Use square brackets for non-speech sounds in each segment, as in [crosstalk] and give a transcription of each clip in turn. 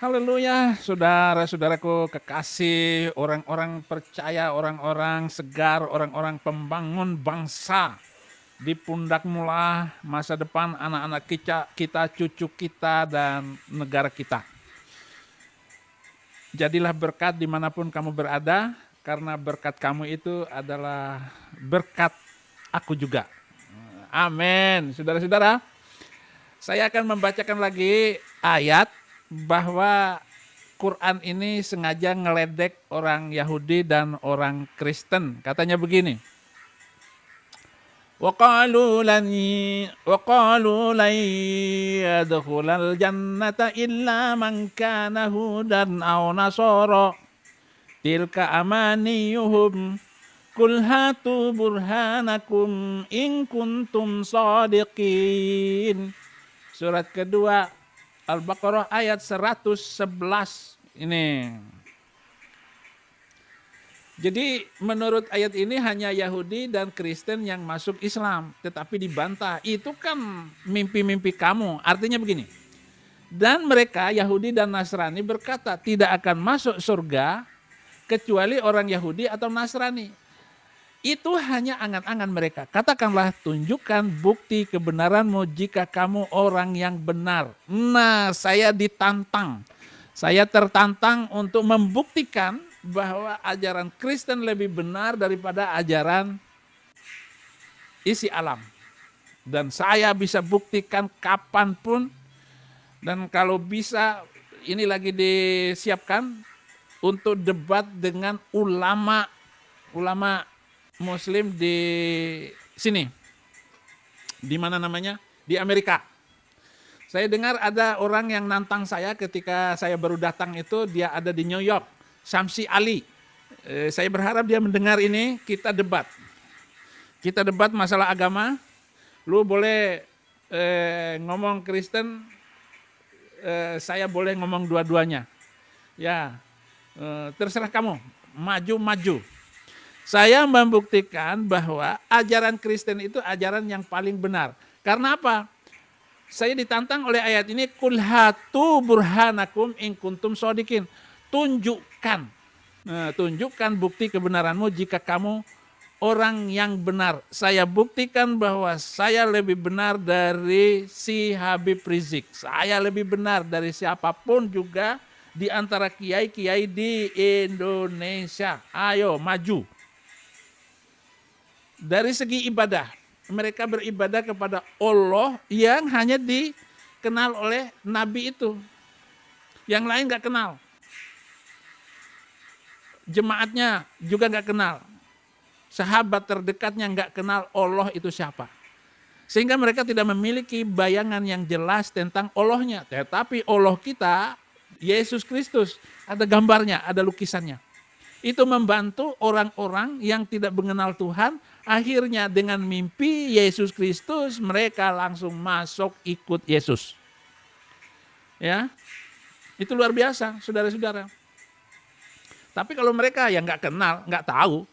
Haleluya, saudara-saudaraku kekasih, orang-orang percaya, orang-orang segar, orang-orang pembangun bangsa. Di pundak mula masa depan anak-anak kita, kita, cucu kita, dan negara kita. Jadilah berkat dimanapun kamu berada, karena berkat kamu itu adalah berkat aku juga. Amin. Saudara-saudara, saya akan membacakan lagi ayat bahwa Quran ini sengaja ngeledek orang Yahudi dan orang Kristen. Katanya begini. وقالوا لن وقالوا لن يدخل الجنة إلا من كان هودا أو نصارى تلك أمانيهم قل هاتوا برهانكم إن كنتم Surat kedua Al-Baqarah ayat 111 ini. Jadi menurut ayat ini hanya Yahudi dan Kristen yang masuk Islam, tetapi dibantah. Itu kan mimpi-mimpi kamu. Artinya begini. Dan mereka Yahudi dan Nasrani berkata tidak akan masuk surga kecuali orang Yahudi atau Nasrani. Itu hanya angan-angan mereka. Katakanlah, tunjukkan bukti kebenaranmu jika kamu orang yang benar. Nah, saya ditantang. Saya tertantang untuk membuktikan bahwa ajaran Kristen lebih benar daripada ajaran isi alam. Dan saya bisa buktikan kapanpun dan kalau bisa ini lagi disiapkan untuk debat dengan ulama ulama Muslim di sini. Di mana namanya? Di Amerika. Saya dengar ada orang yang nantang saya ketika saya baru datang itu dia ada di New York, Samsi Ali. Eh, saya berharap dia mendengar ini, kita debat. Kita debat masalah agama. Lu boleh eh, ngomong Kristen, eh, saya boleh ngomong dua-duanya. Ya, eh, terserah kamu, maju-maju. Saya membuktikan bahwa ajaran Kristen itu ajaran yang paling benar. Karena apa? Saya ditantang oleh ayat ini kulhatu burhanakum in kuntum sodikin. Tunjukkan. Nah, tunjukkan bukti kebenaranmu jika kamu orang yang benar. Saya buktikan bahwa saya lebih benar dari si Habib Rizik. Saya lebih benar dari siapapun juga di antara kiai-kiai di Indonesia. Ayo maju. Dari segi ibadah, mereka beribadah kepada Allah yang hanya dikenal oleh Nabi itu. Yang lain nggak kenal. Jemaatnya juga nggak kenal. Sahabat terdekatnya nggak kenal Allah itu siapa. Sehingga mereka tidak memiliki bayangan yang jelas tentang Allahnya. Tetapi Allah kita, Yesus Kristus, ada gambarnya, ada lukisannya itu membantu orang-orang yang tidak mengenal Tuhan. Akhirnya dengan mimpi Yesus Kristus mereka langsung masuk ikut Yesus. Ya, itu luar biasa, saudara-saudara. Tapi kalau mereka yang nggak kenal, nggak tahu,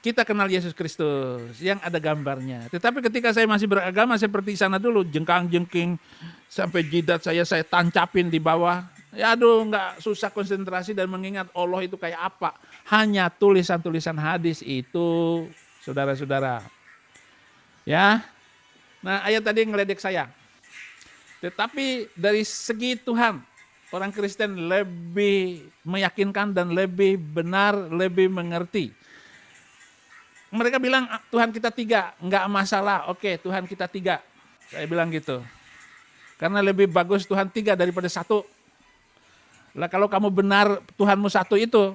kita kenal Yesus Kristus yang ada gambarnya. Tetapi ketika saya masih beragama seperti sana dulu, jengkang jengking sampai jidat saya saya tancapin di bawah Ya aduh nggak susah konsentrasi dan mengingat Allah itu kayak apa. Hanya tulisan-tulisan hadis itu saudara-saudara. Ya. Nah ayat tadi ngeledek saya. Tetapi dari segi Tuhan, orang Kristen lebih meyakinkan dan lebih benar, lebih mengerti. Mereka bilang ah, Tuhan kita tiga, nggak masalah. Oke Tuhan kita tiga. Saya bilang gitu. Karena lebih bagus Tuhan tiga daripada satu. Lah kalau kamu benar Tuhanmu satu itu,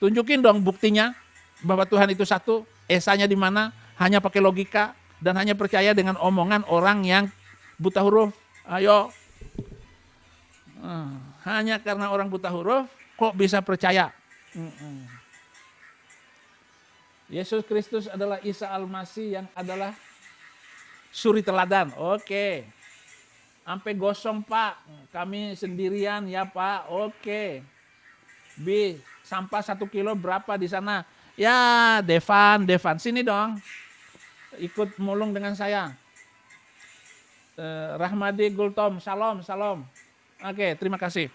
tunjukin dong buktinya bahwa Tuhan itu satu. Esanya di mana? Hanya pakai logika dan hanya percaya dengan omongan orang yang buta huruf. Ayo. Hmm, hanya karena orang buta huruf kok bisa percaya. Hmm, hmm. Yesus Kristus adalah Isa Al-Masih yang adalah suri teladan. Oke. Okay. Sampai gosong pak, kami sendirian ya pak. Oke. B, sampah satu kilo berapa di sana? Ya, Devan, Devan, sini dong. Ikut mulung dengan saya. Eh, Rahmadi Gultom, salam, salam. Oke, terima kasih.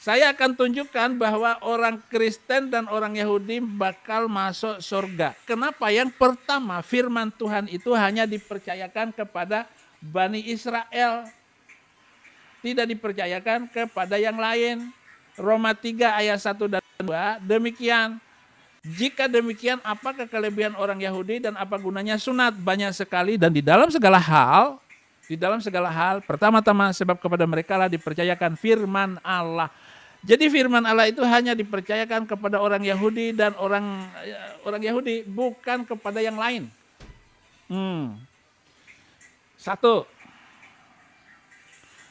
Saya akan tunjukkan bahwa orang Kristen dan orang Yahudi bakal masuk surga. Kenapa? Yang pertama, firman Tuhan itu hanya dipercayakan kepada Bani Israel tidak dipercayakan kepada yang lain. Roma 3 ayat 1 dan 2, demikian. Jika demikian, apakah kelebihan orang Yahudi dan apa gunanya sunat? Banyak sekali dan di dalam segala hal, di dalam segala hal, pertama-tama sebab kepada mereka lah dipercayakan firman Allah. Jadi firman Allah itu hanya dipercayakan kepada orang Yahudi dan orang eh, orang Yahudi, bukan kepada yang lain. Hmm. Satu,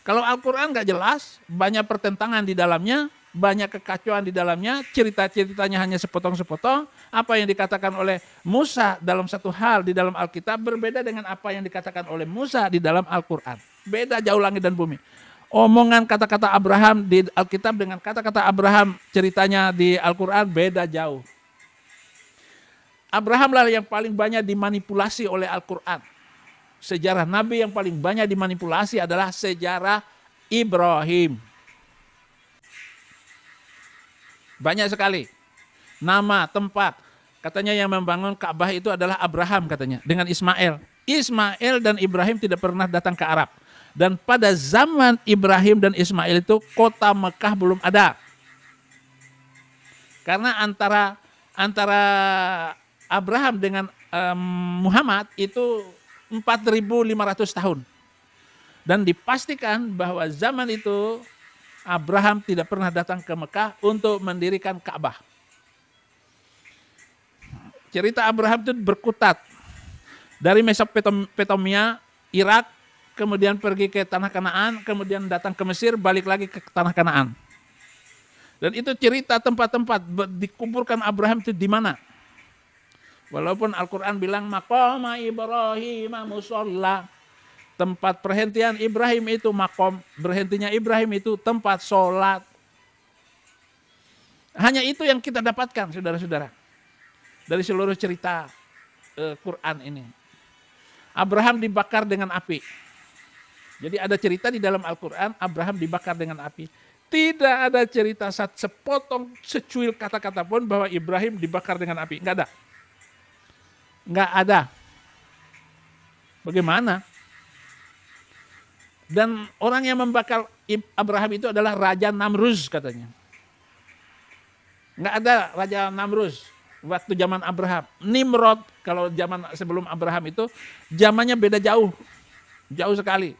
kalau Al-Quran nggak jelas, banyak pertentangan di dalamnya, banyak kekacauan di dalamnya, cerita-ceritanya hanya sepotong-sepotong, apa yang dikatakan oleh Musa dalam satu hal di dalam Alkitab berbeda dengan apa yang dikatakan oleh Musa di dalam Al-Quran. Beda jauh langit dan bumi. Omongan kata-kata Abraham di Alkitab dengan kata-kata Abraham ceritanya di Al-Quran beda jauh. Abraham Abrahamlah yang paling banyak dimanipulasi oleh Al-Quran sejarah Nabi yang paling banyak dimanipulasi adalah sejarah Ibrahim. Banyak sekali. Nama, tempat. Katanya yang membangun Ka'bah itu adalah Abraham katanya dengan Ismail. Ismail dan Ibrahim tidak pernah datang ke Arab. Dan pada zaman Ibrahim dan Ismail itu kota Mekah belum ada. Karena antara antara Abraham dengan um, Muhammad itu 4.500 tahun. Dan dipastikan bahwa zaman itu Abraham tidak pernah datang ke Mekah untuk mendirikan Ka'bah. Cerita Abraham itu berkutat. Dari Mesopotamia, Irak, kemudian pergi ke tanah Kanaan, kemudian datang ke Mesir, balik lagi ke tanah Kanaan. Dan itu cerita tempat-tempat dikumpulkan Abraham itu di mana? Walaupun Al-Quran bilang makoma Ibrahim musolla. Tempat perhentian Ibrahim itu makom. Berhentinya Ibrahim itu tempat sholat. Hanya itu yang kita dapatkan saudara-saudara. Dari seluruh cerita eh, Quran ini. Abraham dibakar dengan api. Jadi ada cerita di dalam Al-Quran Abraham dibakar dengan api. Tidak ada cerita saat sepotong secuil kata-kata pun bahwa Ibrahim dibakar dengan api. Enggak ada nggak ada. Bagaimana? Dan orang yang membakar Abraham itu adalah Raja Namrus katanya. Nggak ada Raja Namrus waktu zaman Abraham. Nimrod kalau zaman sebelum Abraham itu zamannya beda jauh. Jauh sekali.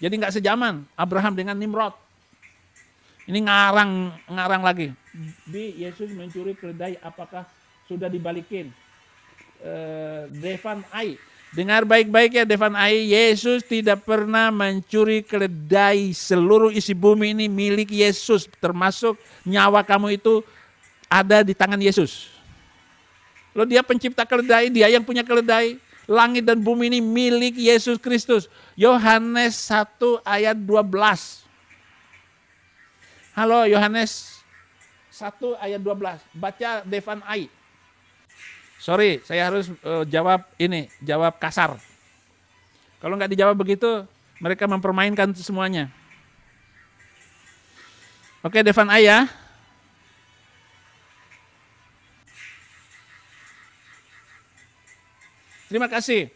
Jadi nggak sejaman Abraham dengan Nimrod. Ini ngarang ngarang lagi. Di Yesus mencuri keledai apakah sudah dibalikin? Eh, Devan Ai. Dengar baik-baik ya Devan Ai, Yesus tidak pernah mencuri keledai. Seluruh isi bumi ini milik Yesus, termasuk nyawa kamu itu ada di tangan Yesus. Lo dia pencipta keledai, dia yang punya keledai. Langit dan bumi ini milik Yesus Kristus. Yohanes 1 ayat 12. Halo Yohanes 1 ayat 12. Baca Devan Ai. Sorry, saya harus uh, jawab ini, jawab kasar. Kalau nggak dijawab begitu, mereka mempermainkan semuanya. Oke, Devan Ayah. Terima kasih.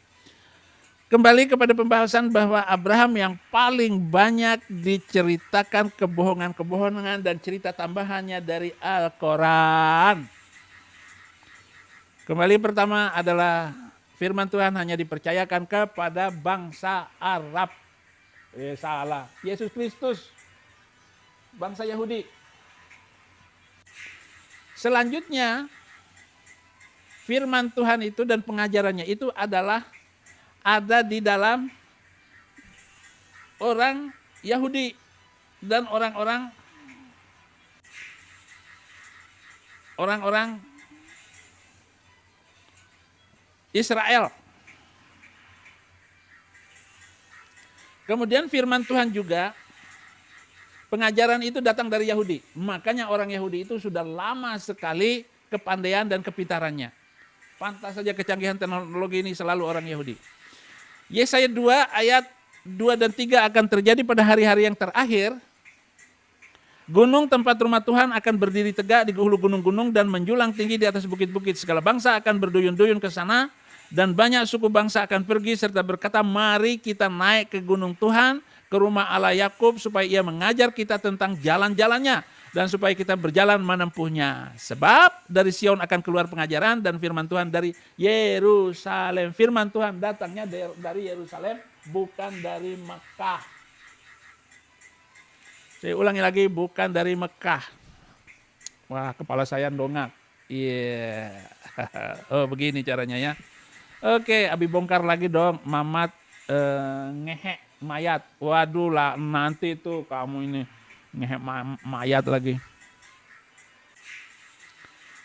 Kembali kepada pembahasan bahwa Abraham yang paling banyak diceritakan kebohongan-kebohongan dan cerita tambahannya dari Al-Quran. Kembali pertama adalah firman Tuhan hanya dipercayakan kepada bangsa Arab. Eh, salah. Yesus Kristus. Bangsa Yahudi. Selanjutnya, firman Tuhan itu dan pengajarannya itu adalah ada di dalam orang Yahudi dan orang-orang orang-orang Israel. Kemudian firman Tuhan juga pengajaran itu datang dari Yahudi. Makanya orang Yahudi itu sudah lama sekali kepandaian dan kepintarannya. Pantas saja kecanggihan teknologi ini selalu orang Yahudi. Yesaya 2 ayat 2 dan 3 akan terjadi pada hari-hari yang terakhir Gunung tempat rumah Tuhan akan berdiri tegak di hulu gunung-gunung dan menjulang tinggi di atas bukit-bukit. Segala bangsa akan berduyun-duyun ke sana dan banyak suku bangsa akan pergi serta berkata, mari kita naik ke gunung Tuhan, ke rumah Allah Yakub supaya ia mengajar kita tentang jalan-jalannya dan supaya kita berjalan menempuhnya. Sebab dari Sion akan keluar pengajaran dan firman Tuhan dari Yerusalem. Firman Tuhan datangnya dari Yerusalem bukan dari Mekah. Saya ulangi lagi, bukan dari Mekah. Wah, kepala saya dongak. Iya. Yeah. [laughs] oh, begini caranya ya. Oke, Abi bongkar lagi dong. Mamat eh, ngehek mayat. Waduh lah, nanti tuh kamu ini ngehek mayat lagi.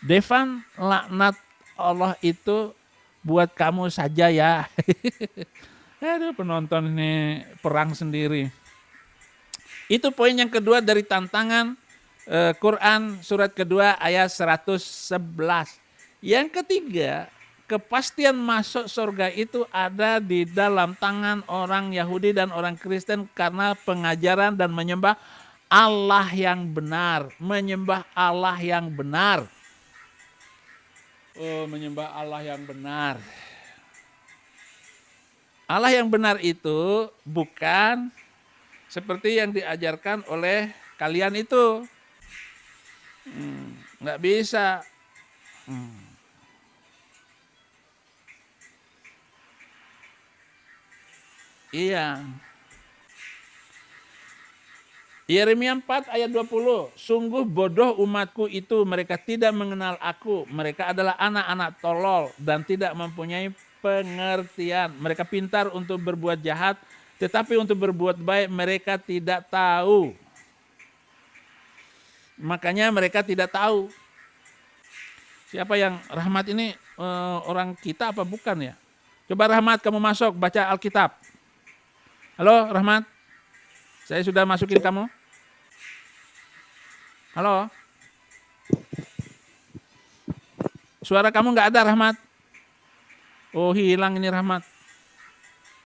Devan laknat Allah itu buat kamu saja ya. [laughs] Aduh penonton ini perang sendiri. Itu poin yang kedua dari tantangan uh, Quran surat kedua ayat 111. Yang ketiga, kepastian masuk surga itu ada di dalam tangan orang Yahudi dan orang Kristen karena pengajaran dan menyembah Allah yang benar, menyembah Allah yang benar. Oh, menyembah Allah yang benar. Allah yang benar itu bukan seperti yang diajarkan oleh kalian itu. Hmm, nggak bisa. Hmm. Iya. Yeremia 4 ayat 20. Sungguh bodoh umatku itu, mereka tidak mengenal aku. Mereka adalah anak-anak tolol dan tidak mempunyai pengertian. Mereka pintar untuk berbuat jahat tetapi untuk berbuat baik mereka tidak tahu. Makanya mereka tidak tahu. Siapa yang Rahmat ini eh, orang kita apa bukan ya? Coba Rahmat kamu masuk baca Alkitab. Halo Rahmat, saya sudah masukin kamu. Halo. Suara kamu nggak ada Rahmat. Oh hilang ini Rahmat.